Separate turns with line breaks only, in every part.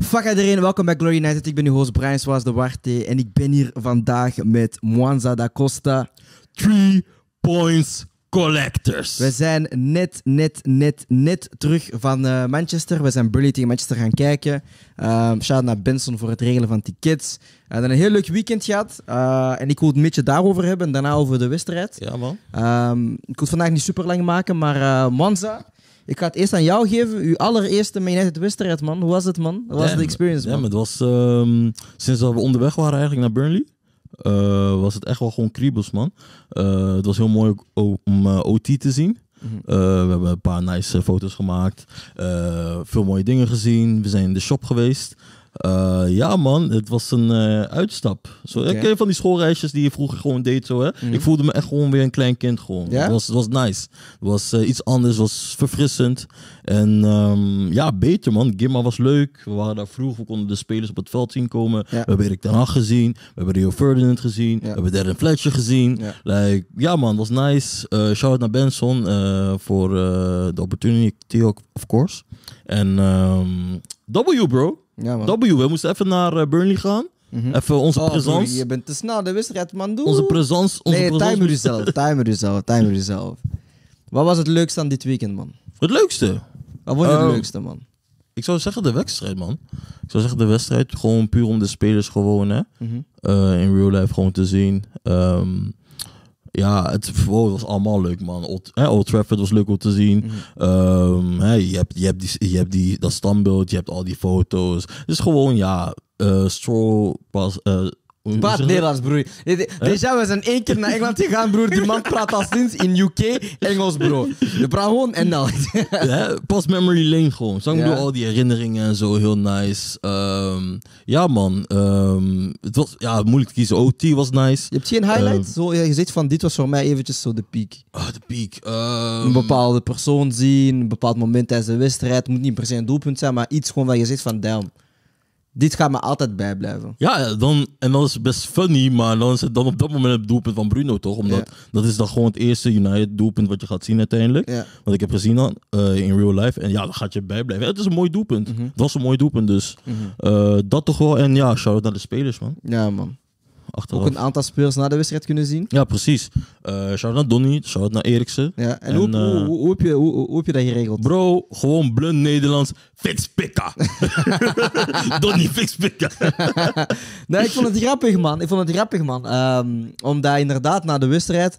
Fuck iedereen, welkom bij Glory United. Ik ben uw host Brian Swaas de Warte en ik ben hier vandaag met Mwanza da Costa. Three Points Collectors. We zijn net, net, net, net terug van eh, Manchester. We zijn Burnley tegen Manchester gaan kijken. Uh, ehm, shout naar Benson voor het regelen van tickets. Eh, we uh, een heel leuk weekend gehad. Eh, en ik wil het een beetje daarover hebben. Daarna over de wedstrijd. Ja, man. Ehm, ik wil het vandaag niet super lang maken, maar Mwanza. Ik ga het eerst aan jou geven. Uw allereerste Man United wedstrijd, man. Hoe was het, man? Hoe was de experience, man? Ja, het
was... Ehm, sinds dat we onderweg waren eigenlijk naar Burnley... Eh, was het echt wel gewoon kriebels, man. Eh, het was heel mooi om eh, OT te zien. Mhm. we hebben een paar nice foto's gemaakt. veel mooie dingen gezien. We zijn in de shop geweest. Eh, ja, man, het was een eh, uitstap. Zo, okay. ken van die schoolreisjes die je vroeger gewoon deed. Zo, hè? Mhm. Ik voelde me echt gewoon weer een klein kind. Gewoon. Het, was, het was nice. Het was eh, iets anders, was verfrissend. En ehm, ja, beter, man. Gimma was leuk. We waren daar vroeg. We konden de spelers op het veld zien komen. We hebben Erik Den gezien. We hebben Rio Ferdinand gezien. We hebben Darren Fletcher gezien. Like, ja, man, was nice. shout-out naar Benson voor de opportunity, of course. En ehm, W, bro. Ja, man. W, we moesten even naar eh, Burnley gaan. Mhm. Even onze Oh, je
bent te snel, de wedstrijd, man. Doe. Onze presence. Onze nee, presence. timer jezelf, timer jezelf, timer jezelf. Wat was het leukste
aan dit weekend, man? Het leukste. Wat vond je het ehm, leukste, man? Ik zou zeggen de wedstrijd, man. Ik zou zeggen de wedstrijd. Gewoon puur om de spelers gewoon, hè. Mhm. Eh, in real life gewoon te zien. Ehm, ja, het was allemaal leuk, man. Old, hè, Old Trafford was leuk om te zien. Mhm. Ehm, hè, je, hebt, je, hebt die, je hebt die dat standbeeld, je hebt al die foto's. het is gewoon, ja, uh, Stroll pas, eh, Praat Nederlands,
broer. Deja, we zijn één keer naar Engeland gegaan, broer. Die man praat al sinds in UK Engels, bro. Je praat gewoon en ja,
pas memory lane gewoon. Zo, ik al die herinneringen en zo, heel nice. Ehm, ja, man. Ehm, het was ja, moeilijk te kiezen. OT was nice. Je hebt geen highlight? Ehm,
zo, je zegt van, dit was voor mij eventjes zo de piek. oh, ah, de
piek. een bepaalde persoon
zien, een bepaald moment tijdens de wedstrijd. Het moet niet per se een doelpunt zijn, maar iets gewoon waar je zegt van, damn. Dit gaat me altijd bijblijven.
Ja, eh, dan, en dan is het best funny, maar dan is het dan op dat moment het doelpunt van Bruno, toch? Omdat dat is dan gewoon het eerste United-doelpunt wat je gaat zien uiteindelijk. Want Wat ik heb gezien dan, eh, in real life. En ja, dan gaat je bijblijven. Het is een mooi doelpunt. Mm Het was een mooi doelpunt, dus mhm. eh, dat toch wel. En ja, shout-out naar de spelers, man. Ja, man. Ook een aantal speurs na de wedstrijd kunnen zien. Ja, precies. Uh, eh, shout naar Donny, shout naar Eriksen. Ja, en, hoe, eh, hoe, hoe, heb je, hoe, heb je dat geregeld? Bro, gewoon blunt Nederlands. Fitspikka. Donny Fitspikka.
nee, ik vond het grappig, man. Ik vond het grappig, man. Um, omdat inderdaad na de wedstrijd.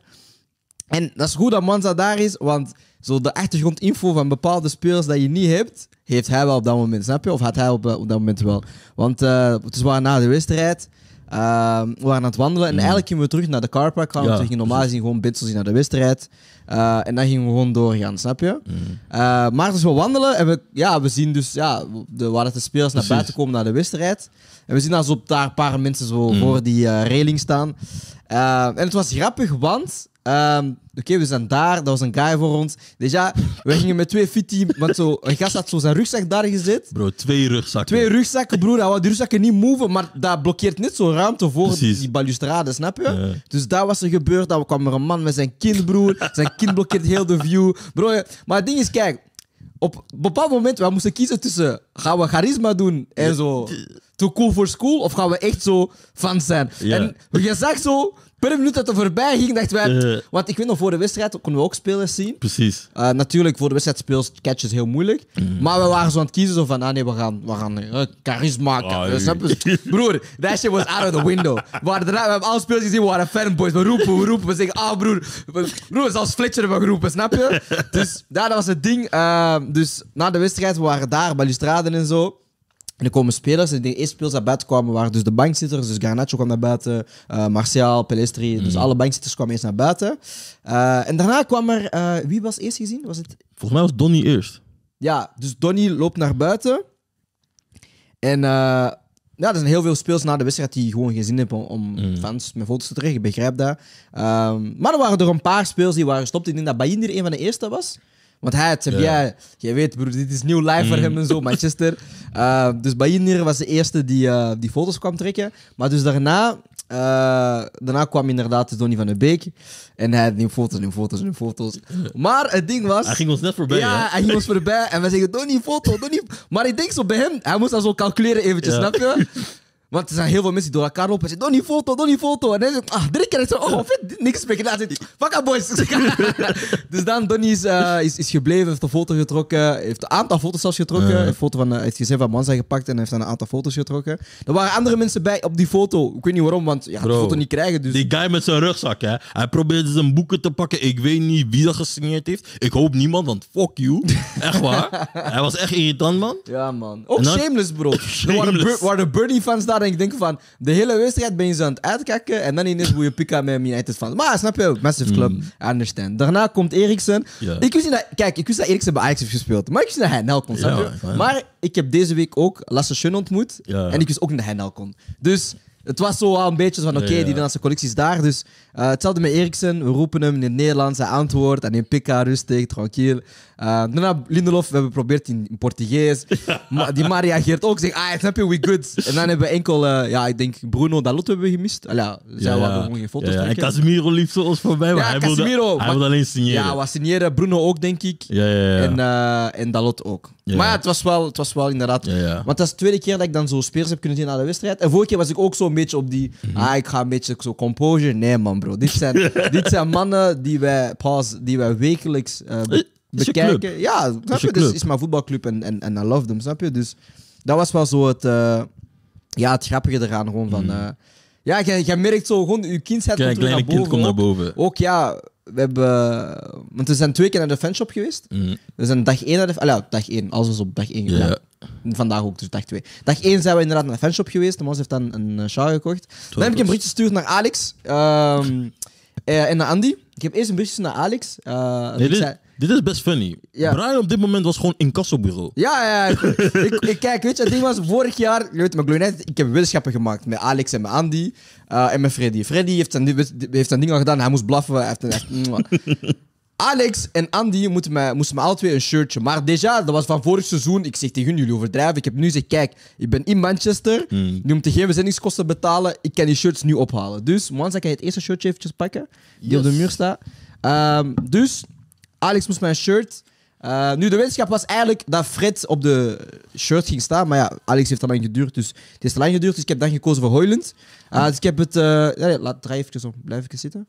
En dat is goed dat Manza daar is, want zo de achtergrondinfo van bepaalde spelers dat je niet hebt, heeft hij wel op dat moment, snap je? Of had hij op, eh, dat moment wel. Want het is waar na de wedstrijd. Um, we waren aan het wandelen en mm. eigenlijk gingen we terug naar de carpark gaan. Ja, we gingen normaal gezien gewoon bitsels naar de wedstrijd. Eh, en dan gingen we gewoon doorgaan, snap je? Mm. Uh, maar dus we wandelen en we, ja, we zien dus ja, de, waar de spelers naar buiten komen naar de wedstrijd. En we zien als op daar een paar mensen zo mm. voor die uh, railing staan. en het was grappig, want Ehm, oké, we zijn daar. Dat was een guy voor ons. Dus ja, we gingen met twee fit-team. Want zo, een gast had zo zijn rugzak daar gezet. Bro, twee rugzakken. Twee rugzakken, broer. Hij wou die rugzakken niet moven. Maar dat blokkeert net zo ruimte voor die balustrade, snap je? Dus daar was er gebeurd. Daar kwam er een man met zijn kind, broer. Zijn kind blokkeert heel de view. Bro, eh, maar het ding is, kijk. Op een bepaald moment, we moesten kiezen tussen... Gaan we charisma doen en zo zo cool voor school? Of gaan we echt zo fans zijn? En je zegt zo, per minuut dat er voorbij ging, dacht wij... Eh. Want ik weet nog, voor de wedstrijd konden we ook spelers zien. Precies. Eh, natuurlijk, voor de wedstrijd catch is heel moeilijk. Mm. Maar we waren zo aan het kiezen zo van... Ah nee, we gaan, we gaan uh, charisma... broer, that shit was out of the window. Maar we hebben alle spelers gezien, we waren fanboys. We roepen, we roepen, we zeggen... Ah broer, broer, broer, zelfs Fletcher hebben geroepen, snap je? dus daar dat was het ding. dus na de wedstrijd, we waren daar, balustraden en zo... En er komen spelers, die de eerste speels naar buiten kwamen, waren dus de bankzitters. Dus Garnacho kwam naar buiten, uh, Martial, Pelestri. Dus mhm. alle bankzitters kwamen eerst naar buiten. Eh, en daarna kwam er, eh, wie was eerst gezien? Was het... Volgens mij was Donny eerst. Ja, dus Donny loopt naar buiten. En ja, er zijn heel veel spelers na de wedstrijd die gewoon geen zin hebben om, om mhm. fans met foto's te trekken. Ik begrijp dat. Ehm, maar er waren er een paar spelers die waren gestopt. Ik denk dat Bayindir een van de eerste was. Want hij had jij, je weet broer, dit is nieuw live voor mm. hem en zo, Manchester. Uh, dus Bayinir was de eerste die, eh, die foto's kwam trekken. Maar dus daarna, eh, daarna kwam inderdaad Donny van de Beek. En hij had nu foto's, nu foto's, nu foto's. Maar het ding was... Hij ging ons net voorbij. Ja, hij ging ons voorbij. En wij zeggen, Donny, foto, Donny. Maar ik denk zo bij hem, hij moest dat zo calculeren eventjes, snap je? Want er zijn heel veel mensen die door elkaar lopen en zeggen: Donnie foto, Donnie foto. En dan zegt: ah, drie keer. En Oh, niks meer, Daar zegt Fuck boys. dus dan, Donnie is, eh, is, is gebleven, heeft een foto getrokken. Heeft een aantal foto's zelfs getrokken. Uh. Heeft foto van, uh, heeft gezin van zijn gepakt en heeft dan een aantal foto's getrokken. Er waren andere mensen bij op die foto. Ik weet niet waarom, want ja, de foto niet krijgen.
Dus. Die guy met zijn rugzak, hè. Hij probeerde zijn boeken te pakken. Ik weet niet wie dat gesigneerd heeft. Ik hoop niemand, want fuck you. Echt waar. hij was echt
irritant, man. Ja, man. Ook shameless, bro. Waar de waren, waren Bernie-fans daar ik denk van de hele wedstrijd ben je zo aan het uitkijken en dan ineens moet je pika met United fans. Maar snap je? Massive club, mm. I understand. Daarna komt Eriksen. Ik wist niet dat, kijk, ik wist dat Eriksen bij Ajax heeft gespeeld, maar ik wist niet dat hij Nel kon. Snap Maar ik heb deze week ook Lasse Schön ontmoet en ik wist ook niet de hij Dus het was zo al een beetje van, oké, die Nederlandse collectie is daar. Dus uh, hetzelfde met Eriksen. We roepen hem in het Nederlands, hij antwoordt. En in Pika, rustig, tranquil. Uh, daarna Lindelof, we hebben geprobeerd in, in Portugees. die Maria reageert ook, zegt, ah, snap je, we good. En dan hebben we enkel, eh, ja, ik denk Bruno Dalot hebben we gemist. Allee, ja, zij ja, hadden gewoon geen foto's. Ja, ja.
En liep ons voorbij, maar ja, hij, wilde, hij wilde alleen signeren. Ja, was
signeren. Bruno ook, denk ik. Ja, ja, En, en Dalot ook. Maar ja, het was wel, het was wel inderdaad... Want dat is de tweede keer dat ik dan zo speers heb kunnen zien na de wedstrijd. En vorige keer was ik ook zo op die. Mhm. Ah, ik ga een beetje zo composure. Nee, man, bro. Dit zijn, dit zijn mannen die wij, pas, die wij wekelijks uh, bekijken. Ja, snap is je? Dus is mijn voetbalclub en, en, en I love them, snap je? Dus dat was wel zo het, uh, ja, het grappige eraan. Gewoon van, mm uh, ja, merkt zo gewoon, uw kindheid Kijk, komt naar Kind komt naar boven. Ook, ja, we hebben. Want we zijn twee keer naar de fanshop geweest. Mm. We zijn dag één naar de. dag één. Alles was op dag één gedaan. Vandaag ook, dus dag 2. Dag 1 zijn we inderdaad naar de fanshop geweest. Thomas heeft dan een eh, show gekocht. Dan heb ik een berichtje gestuurd naar Alex ehm, eh, en naar Andy. Ik heb eerst een berichtje naar Alex. Eh, dit,
is best funny. Brian op dit moment was gewoon in kassobureau.
Ja, ja. Ik, ik, kijk, weet je, het ding was vorig jaar... Je ik heb wetenschappen gemaakt met Alex en met Andy. en met Freddy. Freddy heeft zijn, heeft zijn ding al gedaan. Hij moest blaffen. Hij heeft, mm, Alex en Andy moeten mij, moesten me alle twee een shirtje. Maar déjà, dat was van vorig seizoen. Ik zeg tegen jullie overdrijven. Ik heb nu gezegd, kijk, ik ben in Manchester. Mm. Nu om te geen verzendingskosten betalen, ik kan die shirts nu ophalen. Dus, Wanza, kan je het eerste shirtje eventjes pakken? Die op de muur staat. Ehm, dus, Alex moest mijn shirt. Eh, nu, de wetenschap was eigenlijk dat Fred op de shirt ging staan. Maar ja, Alex heeft te lang geduurd. Dus het is te lang geduurd. Dus ik heb dan gekozen voor Hoyland. Eh, dus ik heb het... Uh, ja, laat, draai even om. Blijf even zitten.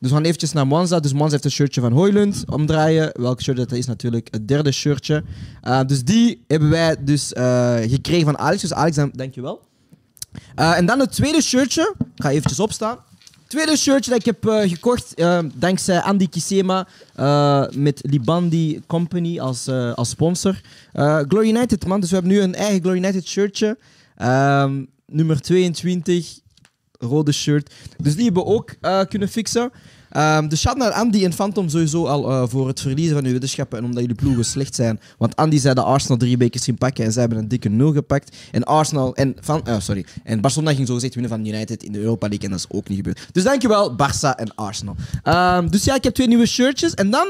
Dus we gaan eventjes naar Monza. Dus Monza heeft een shirtje van Hoylund omdraaien. Welk shirt dat is natuurlijk het derde shirtje. Eh, dus die hebben wij dus eh, gekregen van Alex. Dus Alex, dankjewel. Uh, en dan het tweede shirtje. Ik ga eventjes opstaan. Tweede shirtje dat ik heb gekocht, dankzij Andy Kisema met Libandi Company als, als sponsor. Glory United, man. Dus we hebben nu een eigen Glory United shirtje. Ehm, nummer 22 rode shirt. Dus die hebben we ook eh, kunnen fixen. Ehm, dus shout naar Andy en Phantom sowieso al eh, voor het verliezen van uw weddenschappen en omdat jullie ploegen slecht zijn. Want Andy zei dat Arsenal drie bekers ging pakken en zij hebben een dikke nul gepakt. En Arsenal en, van, uh, sorry. en Barcelona ging zogezegd winnen van United in de Europa League en dat is ook niet gebeurd. Dus dankjewel Barça en Arsenal. Ehm, dus ja, ik heb twee nieuwe shirtjes en dan...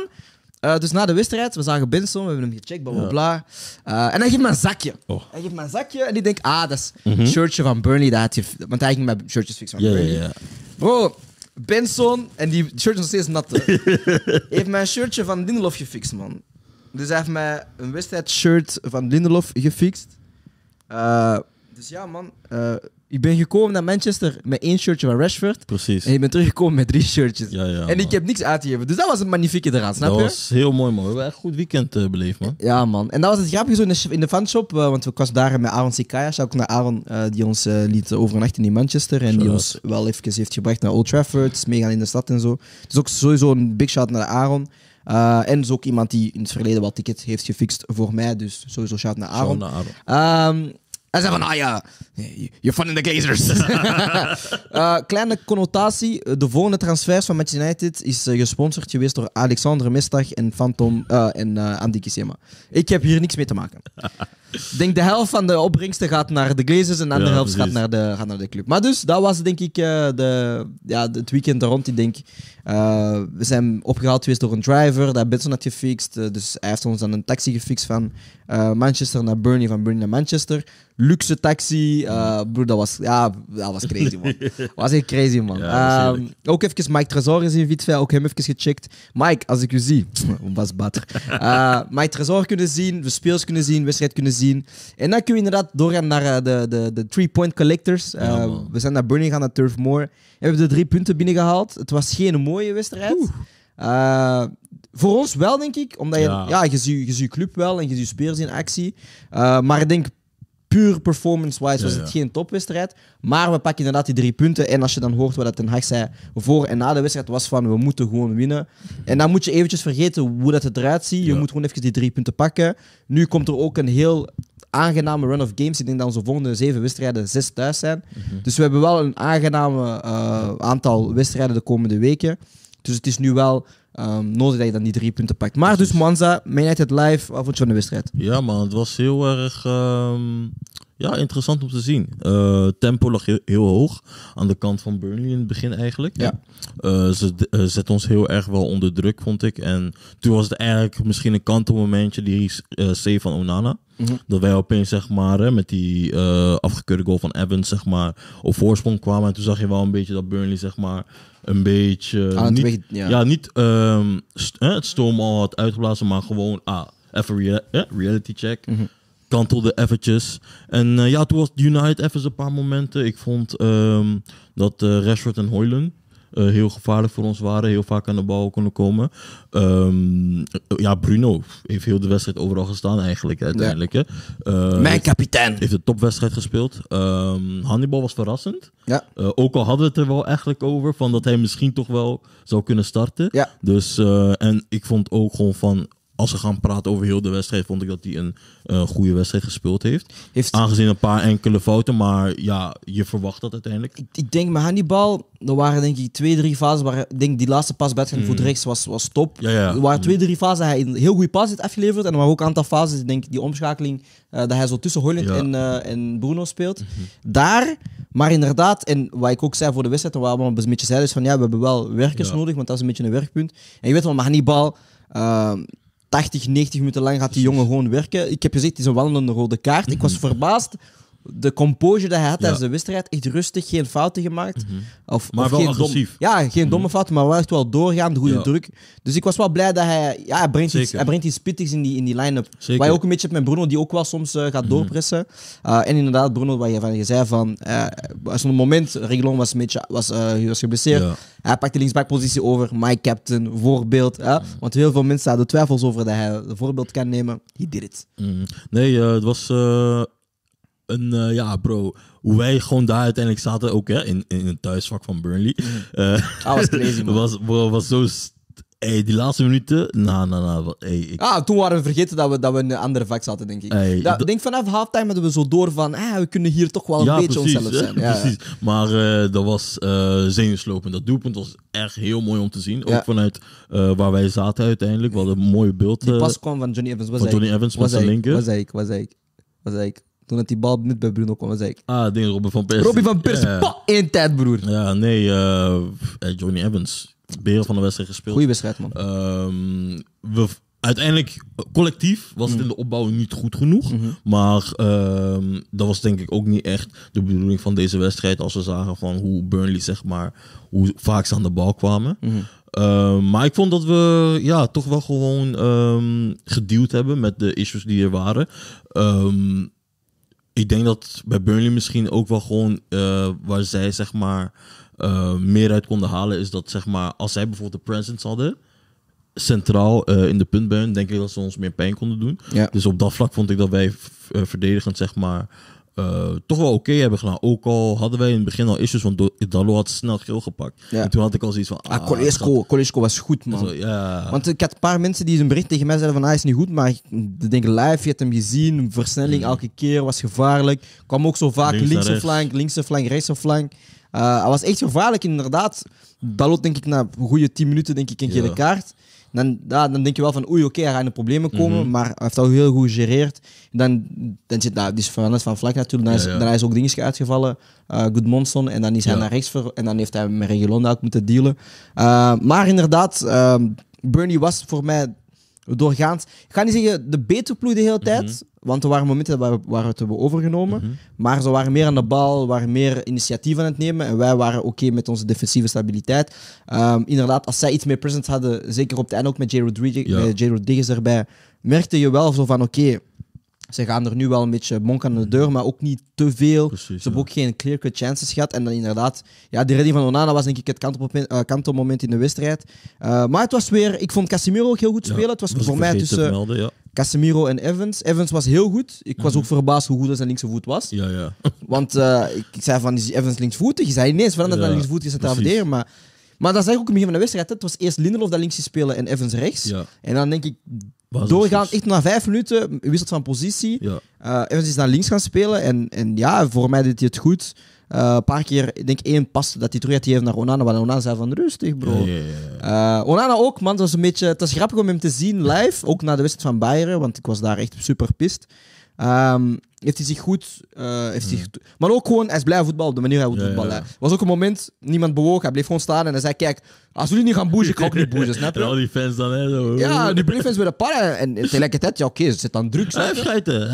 Eh, dus na de wedstrijd, we zagen Benson, we hebben hem gecheckt, bla bla bla. Eh, en hij geeft me een zakje. Oh. Hij geeft me een zakje en ik denk, ah, dat is mm shirtje van Burnley. Dat je, want hij ging met shirtjes fixen van yeah, Burnley. Bro, Benson, en die shirt is nog steeds natte heeft mijn shirtje van Lindelof gefixt, man. Dus hij heeft mij een wedstrijd shirt van Lindelof gefixt. Eh, dus ja, man. Ik ben gekomen naar Manchester met één shirtje van Rashford. Precies. En ik ben teruggekomen met drie shirtjes. Ja, ja, en ik heb niks uitgegeven. Dus dat was een magnifieke draad, snap je? Dat was heel mooi, man. We hebben echt een
goed weekend eh, beleefd, man.
Ja, man. En dat was het grappige zo in de, in de fanshop. Eh, want we kwamen daar met Aaron Sikaya. Zou ook naar Aaron, eh, die ons liet overnachten in Manchester. En die ons wel even heeft gebracht naar Old Trafford. Is meegaan in de stad en zo. Dus ook sowieso een big shout naar Aaron. en dus ook iemand die in het verleden wat tickets heeft gefixt voor mij. Dus sowieso shout naar Aaron. Shout naar Aaron. Ehm, en zeggen van, ah ja, je fun in the Glazers. Eh, kleine connotatie. De volgende transfers van Manchester United is eh, gesponsord geweest door Alexander Mestag en Phantom uh, en Andy Ik heb hier niks mee te maken. Ik denk de helft van de opbrengsten gaat naar de glazers en de andere helft gaat naar, de, gaat naar de club. Maar dus, dat was denk ik eh, de, ja, het weekend rond. Ik denk, eh, we zijn opgehaald geweest door een driver, dat Benson had gefixt. Eh, dus hij heeft ons dan een taxi gefixt van Manchester naar Burnie van Burnie naar Manchester. Luxe taxi. broer, dat was, ja, dat was crazy, man. dat was echt crazy, man. Ehm, ook even Mike Trezor is in Witvel, ook hem even gecheckt. Mike, als ik u zie, was batter. Mike Trezor kunnen zien, we speels kunnen zien, wedstrijd kunnen zien zien. En dan kun je inderdaad doorgaan naar eh, de, de, de three-point collectors. Eh, we zijn naar Burning gaan, naar Turf Moor. We hebben de drie punten binnengehaald. Het was geen mooie wedstrijd. Eh, voor ons wel, denk ik. Omdat je, ja. je, ziet, je club wel en je ziet speers in actie. maar ik denk puur performance-wise was het geen topwedstrijd. Maar we pakken inderdaad die drie punten. En als je dan hoort wat dat Ten zei voor en na de wedstrijd, was van we moeten gewoon winnen. En dan moet je eventjes vergeten hoe dat het eruit ziet. Je moet gewoon even die drie punten pakken. Nu komt er ook een heel aangename run of games. Ik denk dat onze volgende zeven wedstrijden zes thuis zijn. Mhm. Dus we hebben wel een aangename eh, aantal wedstrijden de komende weken. Dus het is nu wel Um, ehm, nodig dat je dan die drie punten pakt. Maar
dus Manza, Man het live, wat vond je van de wedstrijd? Ja man, het was heel erg ehm, ja, interessant om te zien. Uh, tempo lag heel, hoog aan de kant van Burnley in het begin eigenlijk. Ja. Eh, ze eh, zet zetten ons heel erg wel onder druk, vond ik. En toen was het eigenlijk misschien een kantelmomentje, die save van Onana. Dat wij opeens, zeg maar, hè, met die eh, afgekeurde goal van Evans, zeg maar, op voorsprong kwamen. En toen zag je wel een beetje dat Burnley, zeg maar, een beetje... Ah, niet, ja. niet ehm, hè, het storm al had uitgeblazen, maar gewoon, ah, even reality check. Mm -hmm. Kantelde eventjes. En eh, ja, toen was United even een paar momenten. Ik vond ehm, dat eh, Rashford en Hoyland eh, heel gevaarlijk voor ons waren. Heel vaak aan de bal konden komen. Ehm, ja, Bruno heeft heel de wedstrijd overal gestaan eigenlijk uiteindelijk. Eh, Mijn kapitein. Heeft de topwedstrijd gespeeld. Um, Hannibal was verrassend. Ja. Eh, ook al hadden we het er wel eigenlijk over van dat hij misschien toch wel zou kunnen starten. Ja. Dus, en ik vond ook gewoon van als we gaan praten over heel de wedstrijd, vond ik dat hij een uh, goede wedstrijd gespeeld heeft. heeft. Aangezien een paar enkele fouten, maar ja, je verwacht dat uiteindelijk. Ik, ik denk met Hannibal, er waren denk ik twee,
drie fases waar denk die laatste pas bij het voet mm. rechts was, was top. Ja, ja. Er waren mm. twee, drie fases hij een heel goede pas heeft afgeleverd. En er waren ook een aantal fases, denk die omschakeling eh, dat hij zo tussen Holland en, eh, en Bruno speelt. Mhm. Daar, maar inderdaad, en wat ik ook zei voor de wedstrijd, waar we een beetje zeiden, is van ja, we hebben wel werkers nodig, want dat is een beetje een werkpunt. En je weet wel, met Hannibal... 80, 90 minuten lang gaat die jongen gewoon werken. Ik heb gezegd, het is een rode kaart. Ik was mhm. verbaasd de composure dat hij had tijdens de wedstrijd, echt rustig, geen fouten gemaakt. Mhm. of, maar wel geen agressief. ja, geen domme mm fouten, maar wel echt wel doorgaan, de goede druk. Dus ik was wel blij dat hij, ja, hij brengt, die iets, hij brengt in die, in die line-up. Waar je ook een beetje hebt met Bruno, die ook wel soms eh, gaat mhm. doorpressen. Eh, en inderdaad, Bruno, wat je, van, je zei van, uh, eh, als een moment, Reglon was, een beetje, was, uh, was geblesseerd. Hij pakte de linksbackpositie over, my captain, voorbeeld. Mhm. Want heel veel mensen hadden twijfels over dat hij een voorbeeld kan nemen.
He did it. Nee, het was een, eh, ja bro, hoe wij gewoon daar uiteindelijk zaten, ook hè, in, in het thuisvak van Burnley. Uh, was crazy, man. Was, was zo... die laatste minuten, na, na, na. Ah,
toen waren we vergeten dat we, dat we in een andere vak zaten, denk ik. dat, denk vanaf halftime hadden we zo door van, ah, we kunnen hier toch wel een beetje onszelf zijn. Ja, precies.
Maar eh, dat was uh, zenuwslopend. Dat doelpunt was echt heel mooi om te zien. Ook vanuit waar wij zaten uiteindelijk. Wat een mooi beeld. Die pas kwam van Johnny Evans. Was van Johnny Evans was zijn linker. Was
ik, was ik, was ik. Toen dat die bal niet bij Bruno
kwam, zei ik... Ah, ding, Robin van Persie. Robin van Persie, yeah. pa, tijd, broer. Ja, nee, eh, eh, Johnny Evans. Beheer van de wedstrijd gespeeld. Goeie wedstrijd, man. Ehm, uiteindelijk, eh, collectief was het mhm. in de opbouw niet goed genoeg. Mhm. Maar ehm, dat was denk ik ook niet echt de bedoeling van deze wedstrijd. Als we zagen van hoe Burnley, zeg maar, hoe vaak ze aan de bal kwamen. Mhm. Ehm, maar ik vond dat we ja, toch wel gewoon um, hebben met de issues die er waren. Um, ik denk dat bij Burnley misschien ook wel gewoon eh, waar zij zeg maar eh, meer uit konden halen is dat zeg maar als zij bijvoorbeeld de presence hadden centraal eh, in de puntbuin denk ik dat ze ons meer pijn konden doen. Ja. Dus op dat vlak vond ik dat wij verdedigend zeg maar eh, toch wel oké hebben gedaan. Ook al hadden wij in het begin al issues, want Dallo had snel geel gepakt. Ja. En toen had ik al zoiets van... Ah, Colesco, ah,
Colesco was goed, man. Zo, Want ik had een paar mensen die een bericht tegen mij zeiden van hij ah, is niet goed, maar ik denk live, je hebt hem gezien, versnelling elke keer, was gevaarlijk. Kwam ook zo vaak links linkse flank, linkse flank, of flank. Eh, hij was echt gevaarlijk, inderdaad. Dalot denk ik na een goede 10 minuten denk ik een gele kaart dan, dan denk je wel van oei, oké, okay, hij gaat in de problemen komen, mhm. maar hij heeft dat heel goed gegereerd. Dan, dan zit nou, die is veranderd van vlak natuurlijk, dan is, ja, is ook Dingetje uitgevallen, uh, eh, Goodmonson, en dan is hij naar rechts ver, en dan heeft hij met Regulonda ook moeten dealen. Eh, maar inderdaad, ehm, Bernie was voor mij doorgaans. Ik ga niet zeggen de betere ploeg de hele tijd, mhm. want er waren momenten waar we, waar het hebben overgenomen. Mhm. Maar ze waren meer aan de bal, waren meer initiatief aan het nemen. En wij waren oké met onze defensieve stabiliteit. Ehm, inderdaad, als zij iets meer presence hadden, zeker op het einde ook met J. Rodriguez, ja. met J. Rodriguez erbij, merkte je wel zo van oké. Ze gaan er nu wel een beetje monk aan de deur, mhm. maar ook niet te veel. ze hebben ook geen clear-cut chances gehad. En dan inderdaad, ja, de redding van Onana was denk ik het kantelmoment, eh, in de wedstrijd. Eh, maar het was weer, ik vond Casemiro ook heel goed spelen. het was, voor mij tussen Casemiro en Evans. Evans was heel goed. Ik was mhm. ook verbaasd hoe goed zijn linkse voet was. Ja, ja. Want eh, ik, zei van, is Evans linksvoetig? Je zei ineens van dat hij linksvoetig is aan het afdelen, maar... Maar dat is eigenlijk ook een begin van de wedstrijd. Het was eerst Lindelof dat links speelde en Evans rechts. Ja. En dan denk ik, door doorgaan, echt na vijf minuten, wisselt van positie. Ja. eventjes eh, naar links gaan spelen. En, en ja, voor mij deed hij het goed. Eh, een paar keer, ik denk één pas dat hij terug had gegeven naar Onana. Want Onana zei van rustig, bro. Eh, Onana ook, man. Het was, een beetje, het was grappig om hem te zien live. Ook na de wedstrijd van Bayern, want ik was daar echt super pist. Ehm, heeft hij zich goed. Eh, heeft zich, hmm. maar ook gewoon, hij is blij voetbal, de manier hij ja, was ook een moment, niemand bewoog, hij bleef gewoon staan en hij zei: Kijk, als jullie niet gaan boezen, ik ga ook niet boezen.
snap je? al die fans dan, hè?
Ja, die fans bij de parren. En tegelijkertijd, ja, oké, ze zit aan drugs. Hij heeft feiten.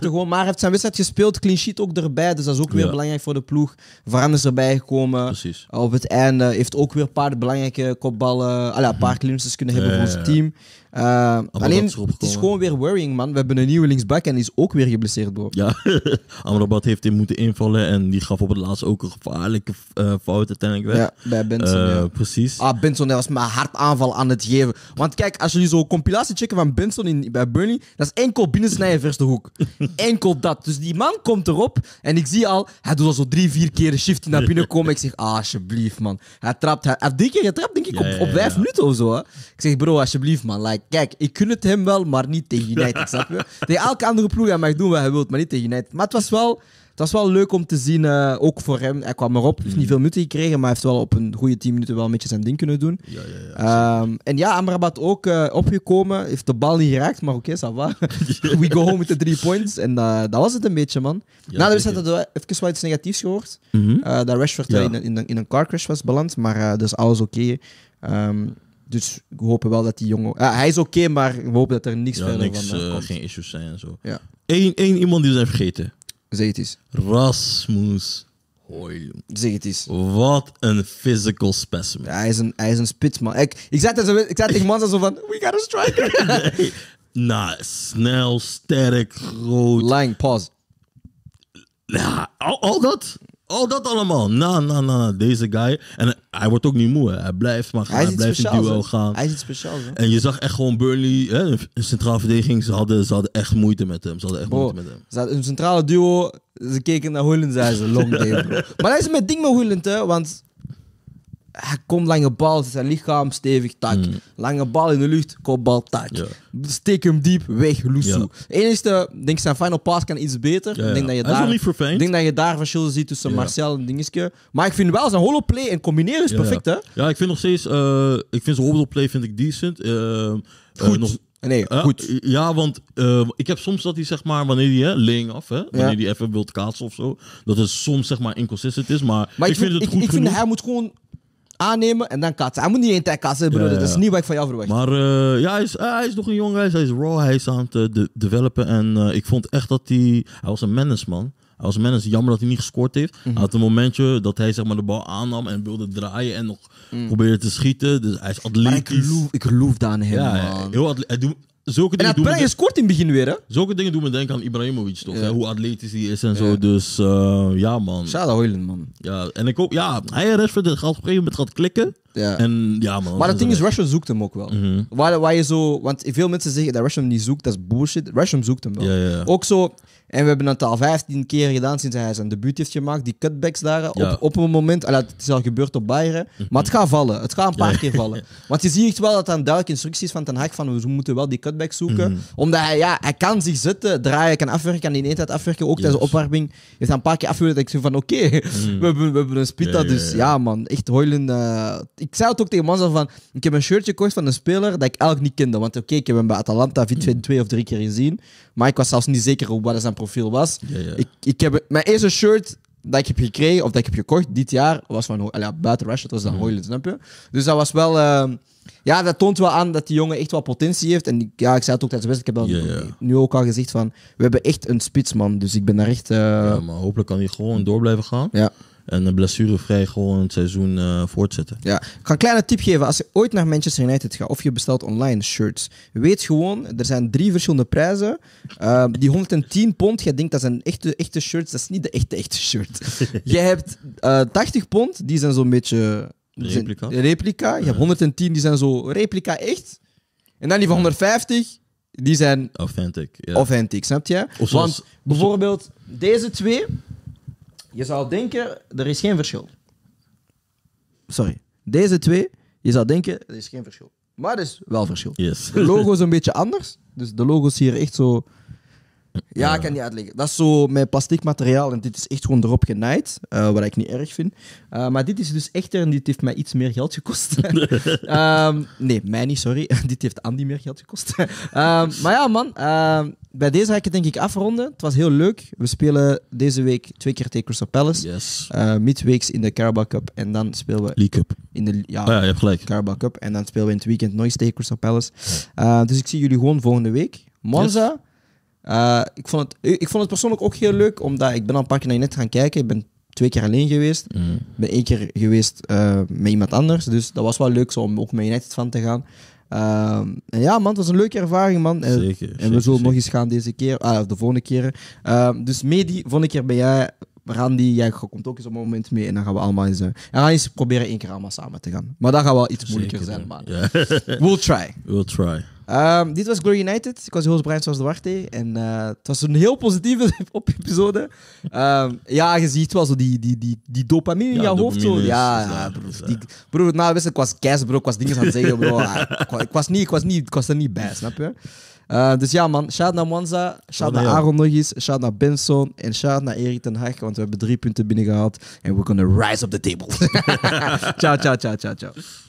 gewoon maar. Hij heeft zijn wedstrijd gespeeld, clean sheet ook erbij, dus dat is ook weer belangrijk voor de ploeg. Varane is erbij gekomen. Op het einde heeft ook weer een paar belangrijke kopballen, een paar clearances kunnen hebben voor zijn team. Eh, alleen, het is gewoon
weer worrying, man. We hebben een nieuwe linksback en die is ook weer geblesseerd, bro. Ja, Amrabat heeft hem moeten invallen en die gaf op het laatst ook een gevaarlijke eh, fout uiteindelijk weg. Ja, bij Benson. Eh, ja. Precies.
Ah, Benson, dat was mijn hard aanval aan het geven. Want kijk, als jullie zo'n compilatie checken van Benson in, bij Bernie, dat is enkel binnensnijden vers de hoek. enkel dat. Dus die man komt erop en ik zie al, hij doet al zo drie, vier keer de shift naar binnen komen. ik zeg, ah, alsjeblieft, man. Hij trapt, hij heeft drie keer getrapt, denk ik, op, op vijf minuten of zo. Ik zeg, bro, alsjeblieft, man. Like, kijk, ik kun het hem wel, maar niet tegen United, snap je? Tegen elke andere ploeg, hij mag doen wat hij wil, maar niet tegen United. Maar het was wel, het was wel leuk om te zien, eh, ook voor hem. Hij kwam erop, heeft niet mhm. veel minuten gekregen, maar heeft wel op een goede 10 minuten wel een beetje zijn ding kunnen doen. Ja, ja, ja, um, en ja, Amrabat ook uh, opgekomen, heeft de bal niet geraakt, maar oké, okay, We go home with de three points. En eh, dat was het een beetje, man. Na de wedstrijd hadden we even wat iets negatiefs gehoord. Mm dat Rashford in, in, een car crash was beland, maar dat is alles oké. Ehm, dus we hopen wel dat die jongen... Ah, hij is oké, maar we hopen
dat er niks verder van uh, geen issues zijn en zo. Ja. Eén, één iemand die we zijn vergeten. Zeg het eens. Rasmus Hoylund. Zeg het eens. Wat een physical
specimen. hij, is een, hij is een spitsman. Ik, ik, zei tegen, ik tegen zo van...
We got a striker. nee. snel, sterk, groot. Lang, pause. al, al dat. Al dat allemaal. Na, na, na, deze guy. En hij wordt ook niet moe. Hè. Hij blijft maar gaan. Hij, blijft in duo gaan. Hij is iets speciaals. En je zag echt gewoon Burnley. Hè, centraal verdediging. Ze hadden, ze hadden echt moeite met hem. Ze hadden echt moeite met hem.
Ze een centrale duo. Ze keken naar Holland. Zeiden ze. Long day, bro. maar hij is met ding met Holland. want hij komt lange bal, zijn lichaam stevig, tak. Mm. Lange bal in de lucht, kopbal, tak. Steek hem diep, weg, Loesoe. Ja. Enigste, denk zijn final pass kan iets beter. Ja, Denk dat je daar, Ik denk dat je daar verschil ziet tussen Marcel en Dingetje. Maar ik vind wel zijn play en combineren is perfect, hè?
Ja, ik vind nog steeds, eh, ik vind zijn holoplay vind ik decent. Eh, eh, goed. nog, Nee, goed. Ja, want ik heb soms dat hij, zeg maar, wanneer hij, hè, af, hè, wanneer hij even wilt kaatsen of zo, dat het soms, zeg maar, inconsistent is. Maar, ik, vind, het goed ik genoeg. vind hij
moet gewoon aannemen en dan katsen. Hij moet niet één tijd katsen, broer. Dat is niet wat ik van jou verwacht.
Maar eh, ja, hij is, eh, hij is nog een jong, hij is, raw, hij is aan het eh, de developen. En ik vond echt dat hij... Hij was een menace, man. Hij was een menace. Jammer dat hij niet gescoord heeft. Mm -hmm. Hij had een momentje dat hij zeg maar, de bal aannam en wilde draaien en nog mhm. probeerde te schieten. Dus hij is atletisch. ik geloof, ik geloof aan hem, ja, Heel hij, doet, zulke en dat is kort in het begin weer, hè? Zulke dingen doen me denken aan Ibrahimovic, toch? Ja. Hoe atletisch hij is en zo. Dus eh, ja, man. Shada Hoyland, man. Ja, en ik hoop, ja, hij en Rashford gaat op een gegeven moment gaat klikken. Ja. En, ja man, maar het ding is,
Rashford zoekt hem ook wel.
Mhm. waar, je zo, want veel mensen
zeggen dat Rashford niet zoekt, dat is bullshit. Rashford zoekt hem wel. Ja, ook zo, en we hebben dat al 15 keer gedaan sinds hij zijn debuut heeft gemaakt. Die cutbacks daar op, op een moment. het is al gebeurd op Bayern. Maar het gaat vallen. Het gaat een paar keer vallen. Want je ziet echt wel dat dan duidelijk instructies van Ten Hag van we moeten wel die cutbacks zoeken. Mhm. Omdat hij, ja, hij kan zich zetten, draaien, kan afwerken, kan in één tijd afwerken. Ook yes. tijdens opwarming Is hij een paar keer afgewerkt. Dat ik zo van oké, mhm. we, hebben, we hebben een spita. dus ja, man, echt heulen. Uh, eh. ik zei het ook tegen Manza van ik heb een shirtje gekocht van een speler dat ik eigenlijk niet kende. Want oké, ik heb hem bij Atalanta twee of drie keer gezien. Maar ik was zelfs niet zeker op wat zijn profiel was. Ik, ik heb, mijn eerste shirt dat ik heb gekregen, of dat ik heb gekocht dit jaar, was van ja, buiten Rush, dat was dan mm. snap je? Dus dat was wel... Ehm, ja, dat toont wel aan dat die jongen echt wel potentie heeft. En ja, ik zei het ook tijdens wedstrijd, ik heb nu ook al gezegd van... We hebben echt een spitsman, dus ik ben daar echt... Eh, ja, maar
hopelijk kan hij gewoon door blijven gaan. Ja een blessurevrij gewoon het seizoen eh, voortzetten. Ja, ik ga een kleine tip geven. Als je ooit naar Manchester United gaat of je bestelt online shirts, weet gewoon,
er zijn drie verschillende prijzen. Ehm, die 110 pond, jij denkt dat zijn echte, echte shirts, dat is niet de echte, echte shirt. je hebt 80 eh, pond, die zijn zo'n beetje... Replica. Replica. Je hebt 110, die zijn zo replica echt. En dan die van 150, die zijn... Authentic. Yeah. Authentic, snap je? Want bijvoorbeeld deze twee... Je zou denken, er is geen verschil. Sorry. Deze twee, je zou denken, er is geen verschil. Maar er is wel verschil. Yes. De logo is een beetje anders. Dus de logo is hier echt zo ja, ik kan niet uitleggen. Dat is zo met plastic materiaal en dit is echt gewoon erop genaaid, eh, wat ik niet erg vind. Eh, maar dit is dus echter en dit heeft mij iets meer geld gekost. Ehm, nee, mij niet, sorry. dit heeft Andy meer geld gekost. Ehm, maar ja, man, ehm, bij deze ga ik het denk ik afronden. Het was heel leuk. We spelen deze week twee keer tegen Crystal Palace. Yes. Eh, midweeks in de Carabao Cup en dan spelen we... League Cup. In de, ja, ja, je hebt gelijk. Carabao Cup en dan spelen we in het weekend nog eens tegen Crystal Palace. dus ik zie jullie gewoon volgende week. Monza... Eh, ik, vond het, ik vond het persoonlijk ook heel leuk, omdat ik ben al een paar keer naar net gaan kijken. Ik ben twee keer alleen geweest. Mm. ben één keer geweest eh, met iemand anders. Dus dat was wel leuk zo, om ook met net van te gaan. Ehm, en ja, man, het was een leuke ervaring, man. Zeker, en, we zullen nog eens gaan deze keer, ah, de volgende keer ehm, dus Medi, ik keer bij jij we gaan die, jij komt ook eens op een moment mee en dan gaan we allemaal eens. Uh, en gaan eens proberen één keer allemaal samen te gaan. Maar dat gaat wel iets moeilijker zijn, man. we'll try. We'll try. Ehm, dit was Glory United. Ik was Joost Brian zoals Warte. En eh, het was een heel positieve op episode. Um, ja, je ziet wel zo die, die, die, die dopamine in je hoofd. Zo. ja, ja, broer. broer, ik was keis, bro. Ik was dingen aan het zeggen, bro. Ah, ik, was niet, ik, was niet, ik was er niet bij, snap je? Eh, dus ja, man. Shout naar Monza. Shout out naar Aaron nog eens. Shout naar Benson. En shout naar Erik ten Hag. Want we hebben drie punten binnengehaald. En we're gonna rise up the table. ciao, ciao, ciao, ciao, ciao.